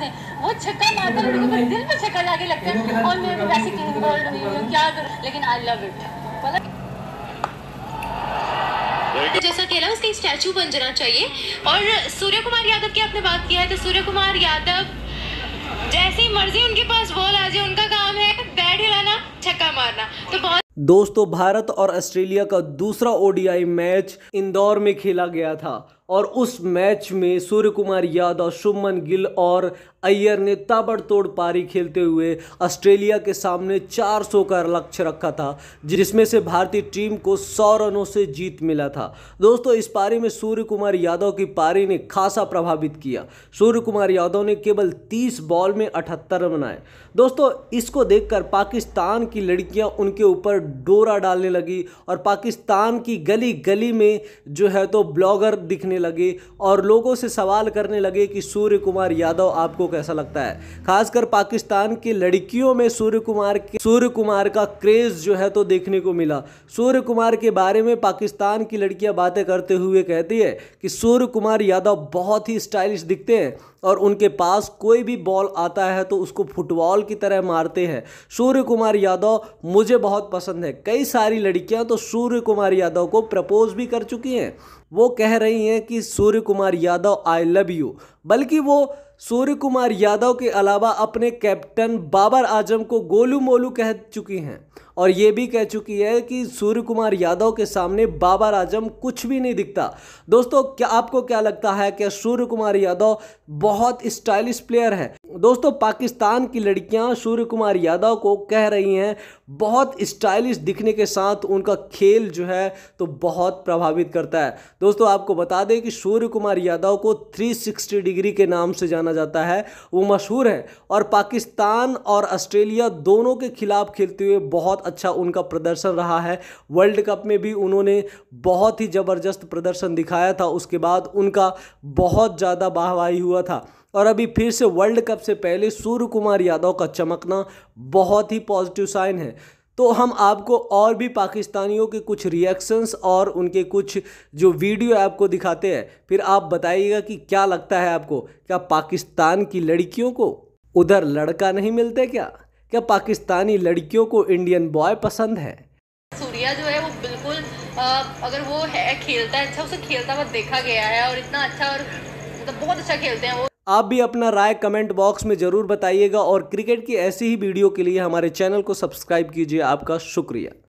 दें वो छक्का मारता लड़की को दिल पे छक्का जाके लगता है और मैं भी वैसे किंग बोल रही हूँ क्या करूँ लेकिन आई लव इट जैसा कहला उसकी स्टैचू बन जाना चाहिए और सूर्य कुमार यादव की आपने बात किया है तो सूर्य कुमार यादव जैसी मर्जी उनके पास बॉल आ जाए उनका काम है बैट हिलाना छक्का मारना तो बहुत दोस्तों भारत और ऑस्ट्रेलिया का दूसरा ओडीआई मैच इंदौर में खेला गया था और उस मैच में सूर्य कुमार यादव शुभमन गिल और अय्यर ने ताबड़तोड़ पारी खेलते हुए ऑस्ट्रेलिया के सामने 400 का लक्ष्य रखा था जिसमें से भारतीय टीम को 100 रनों से जीत मिला था दोस्तों इस पारी में सूर्य कुमार यादव की पारी ने खासा प्रभावित किया सूर्य कुमार यादव ने केवल 30 बॉल में अठहत्तर रन बनाए दोस्तों इसको देखकर पाकिस्तान की लड़कियाँ उनके ऊपर डोरा डालने लगी और पाकिस्तान की गली गली में जो है तो ब्लॉगर दिखने करने लगे और लोगों से सवाल करने लगे कि सूर्य कुमार यादव आपको कैसा लगता है खासकर पाकिस्तान की लड़कियों में सूर्य कुमार के सूर्य कुमार का क्रेज़ जो है तो देखने को मिला सूर्य कुमार के बारे में पाकिस्तान की लड़कियां बातें करते हुए कहती है कि सूर्य कुमार यादव बहुत ही स्टाइलिश दिखते हैं और उनके पास कोई भी बॉल आता है तो उसको फुटबॉल की तरह मारते हैं सूर्य कुमार यादव मुझे बहुत पसंद है कई सारी लड़कियां तो सूर्य कुमार यादव को प्रपोज भी कर चुकी हैं वो कह रही हैं कि Surya Kumar Yadav I love you बल्कि वो सूर्य कुमार यादव के अलावा अपने कैप्टन बाबर आजम को गोलू मोलू कह चुकी हैं और ये भी कह चुकी है कि सूर्य कुमार यादव के सामने बाबर आजम कुछ भी नहीं दिखता दोस्तों क्या आपको क्या लगता है कि सूर्य कुमार यादव बहुत स्टाइलिश प्लेयर है दोस्तों पाकिस्तान की लड़कियां सूर्य कुमार यादव को कह रही हैं बहुत स्टाइलिश दिखने के साथ उनका खेल जो है तो बहुत प्रभावित करता है दोस्तों आपको बता दें कि सूर्य कुमार यादव को थ्री डिग्री डिग्री के नाम से जाना जाता है वो मशहूर हैं और पाकिस्तान और ऑस्ट्रेलिया दोनों के खिलाफ खेलते हुए बहुत अच्छा उनका प्रदर्शन रहा है वर्ल्ड कप में भी उन्होंने बहुत ही ज़बरदस्त प्रदर्शन दिखाया था उसके बाद उनका बहुत ज़्यादा बाहवाही हुआ था और अभी फिर से वर्ल्ड कप से पहले सूर्य कुमार यादव का चमकना बहुत ही पॉजिटिव साइन है तो हम आपको और भी पाकिस्तानियों के कुछ रिएक्शंस और उनके कुछ जो वीडियो आपको दिखाते हैं फिर आप बताइएगा कि क्या लगता है आपको क्या पाकिस्तान की लड़कियों को उधर लड़का नहीं मिलते क्या क्या पाकिस्तानी लड़कियों को इंडियन बॉय पसंद है सूर्या जो है वो बिल्कुल अगर वो है खेलता है अच्छा उसे खेलता हुआ देखा गया है और इतना अच्छा और मतलब बहुत अच्छा खेलते हैं वो आप भी अपना राय कमेंट बॉक्स में ज़रूर बताइएगा और क्रिकेट की ऐसी ही वीडियो के लिए हमारे चैनल को सब्सक्राइब कीजिए आपका शुक्रिया